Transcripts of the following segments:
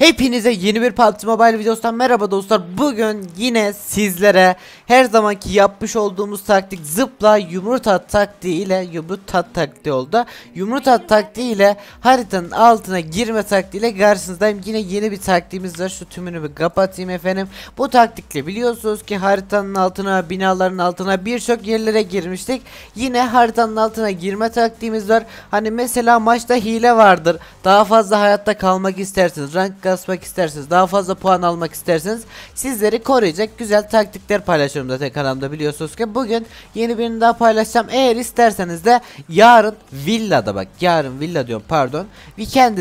Hepinize yeni bir PUBG Mobile videosundan merhaba dostlar. Bugün yine sizlere her zamanki yapmış olduğumuz taktik zıpla yumurta taktiği ile yumurta taktiği oldu. Yumurta taktiği ile haritanın altına girme taktiği ile karşınızdayım. Yine yeni bir taktiğimiz var. Şu tümünü bir kapatayım efendim. Bu taktikle biliyorsunuz ki haritanın altına, binaların altına birçok yerlere girmiştik. Yine haritanın altına girme taktiğimiz var. Hani mesela maçta hile vardır. Daha fazla hayatta kalmak isterseniz, rank kasmak isterseniz, daha fazla puan almak isterseniz sizleri koruyacak güzel taktikler paylaşıyorum zaten kanalımda biliyorsunuz ki. Bugün yeni birini daha paylaşacağım. Eğer isterseniz de yarın villada bak yarın villa diyorum pardon.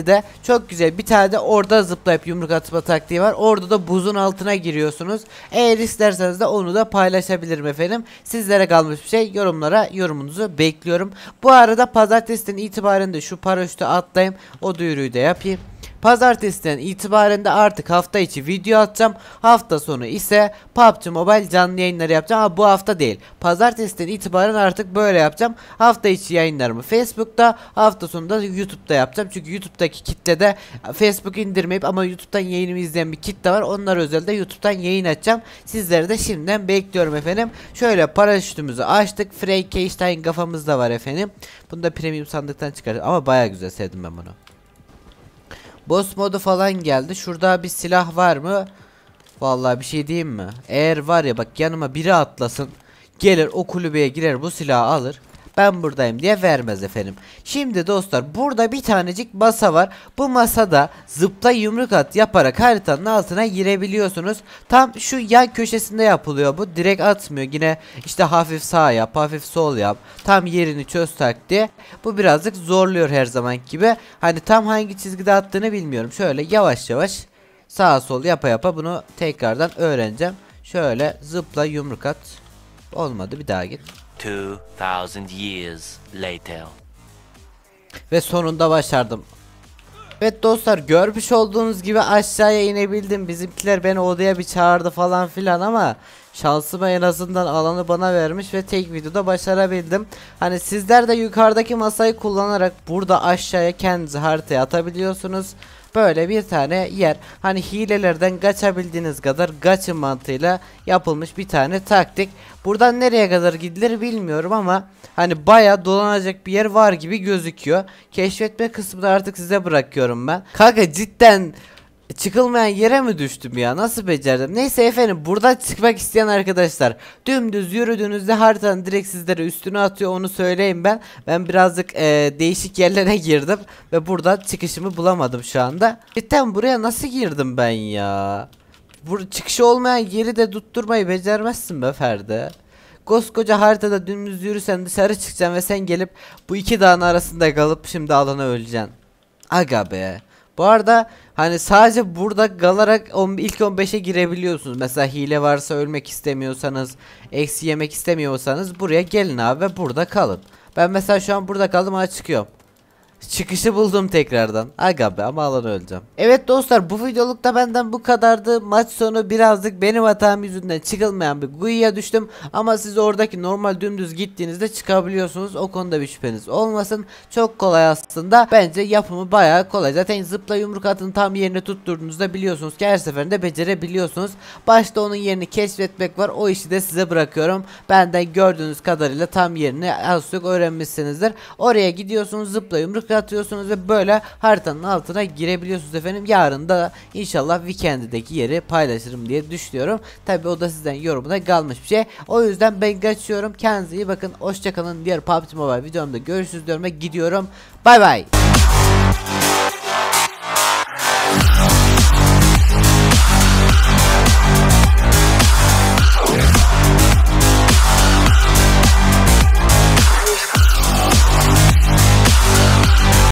de çok güzel bir tane de orada zıplayıp yumruk atma taktiği var. Orada da buzun altına giriyorsunuz. Eğer isterseniz de onu da paylaşabilirim efendim. Sizlere kalmış bir şey yorumlara yorumunuzu bekliyorum. Bu arada pazartesinin itibaren şu paraşütü atlayayım. O o duyuruyu da yapayım. Pazartesiden itibaren de artık hafta içi video atacağım. Hafta sonu ise PUBG Mobile canlı yayınları yapacağım. Ha bu hafta değil. Pazartesiden itibaren artık böyle yapacağım. Hafta içi yayınlarımı Facebook'ta, hafta sonu sonunda YouTube'da yapacağım. Çünkü YouTube'daki kitlede Facebook indirmeyip ama YouTube'dan yayınımı izleyen bir kitle var. Onlar özelde YouTube'dan yayın açacağım. Sizleri de şimdiden bekliyorum efendim. Şöyle paraşütümüzü açtık. Frey Keystine kafamızda var efendim. Bunu da premium sandıktan çıkardım ama baya güzel sevdim ben bunu. Boss modu falan geldi. Şurada bir silah var mı? Vallahi bir şey diyeyim mi? Eğer var ya bak yanıma biri atlasın. Gelir o kulübeye girer bu silahı alır ben buradayım diye vermez efendim. Şimdi dostlar burada bir tanecik masa var. Bu masada zıpla yumruk at yaparak haritanın altına girebiliyorsunuz. Tam şu yan köşesinde yapılıyor bu. Direkt atmıyor. Yine işte hafif sağ yap, hafif sol yap. Tam yerini çöz taktiği. Bu birazcık zorluyor her zaman gibi. Hani tam hangi çizgide attığını bilmiyorum. Şöyle yavaş yavaş sağa sol yapa yapa bunu tekrardan öğreneceğim. Şöyle zıpla yumruk at. Olmadı bir daha git. 2000 years later. Ve sonunda başardım. Evet dostlar görmüş olduğunuz gibi aşağıya inebildim. Bizimkiler beni odaya bir çağırdı falan filan ama şansıma en azından alanı bana vermiş ve tek videoda başarabildim. Hani sizler de yukarıdaki masayı kullanarak burada aşağıya kendinizi haritaya atabiliyorsunuz böyle bir tane yer. Hani hilelerden kaçabildiğiniz kadar kaçın mantığıyla yapılmış bir tane taktik. Buradan nereye kadar gidilir bilmiyorum ama hani baya dolanacak bir yer var gibi gözüküyor. Keşfetme kısmını artık size bırakıyorum ben. Kanka cidden Çıkılmayan yere mi düştüm ya nasıl becerdim neyse efendim burada çıkmak isteyen arkadaşlar Dümdüz yürüdüğünüzde haritanın direkt sizlere üstüne atıyor onu söyleyeyim ben Ben birazcık e, değişik yerlere girdim ve burada çıkışımı bulamadım şu anda Cidden buraya nasıl girdim ben ya Bur Çıkışı olmayan yeri de tutturmayı becermezsin be Ferdi koskoca haritada dümdüz yürüsen dışarı çıkacaksın ve sen gelip bu iki dağın arasında kalıp şimdi alana öleceksin. Aga be. Bu arada hani sadece burada kalarak on, ilk 15'e girebiliyorsunuz. Mesela hile varsa ölmek istemiyorsanız, eksi yemek istemiyorsanız buraya gelin abi ve burada kalın. Ben mesela şu an burada kaldım ama çıkıyorum. Çıkışı buldum tekrardan. Aga be ama alan öleceğim. Evet dostlar bu videolukta benden bu kadardı. Maç sonu birazcık benim hatam yüzünden çıkılmayan bir guya düştüm. Ama siz oradaki normal dümdüz gittiğinizde çıkabiliyorsunuz. O konuda bir şüpheniz olmasın. Çok kolay aslında. Bence yapımı bayağı kolay. Zaten zıpla yumruk atın tam yerini tutturduğunuzda biliyorsunuz ki her seferinde becerebiliyorsunuz. Başta onun yerini keşfetmek var. O işi de size bırakıyorum. Benden gördüğünüz kadarıyla tam yerini az çok öğrenmişsinizdir. Oraya gidiyorsunuz zıpla yumruk tık atıyorsunuz ve böyle haritanın altına girebiliyorsunuz efendim. Yarın da inşallah weekend'deki yeri paylaşırım diye düşünüyorum. Tabi o da sizden yorumuna kalmış bir şey. O yüzden ben kaçıyorum. Kendinize iyi bakın. Hoşçakalın. Diğer PUBG Mobile videomda görüşürüz diyorum ve gidiyorum. Bay bay.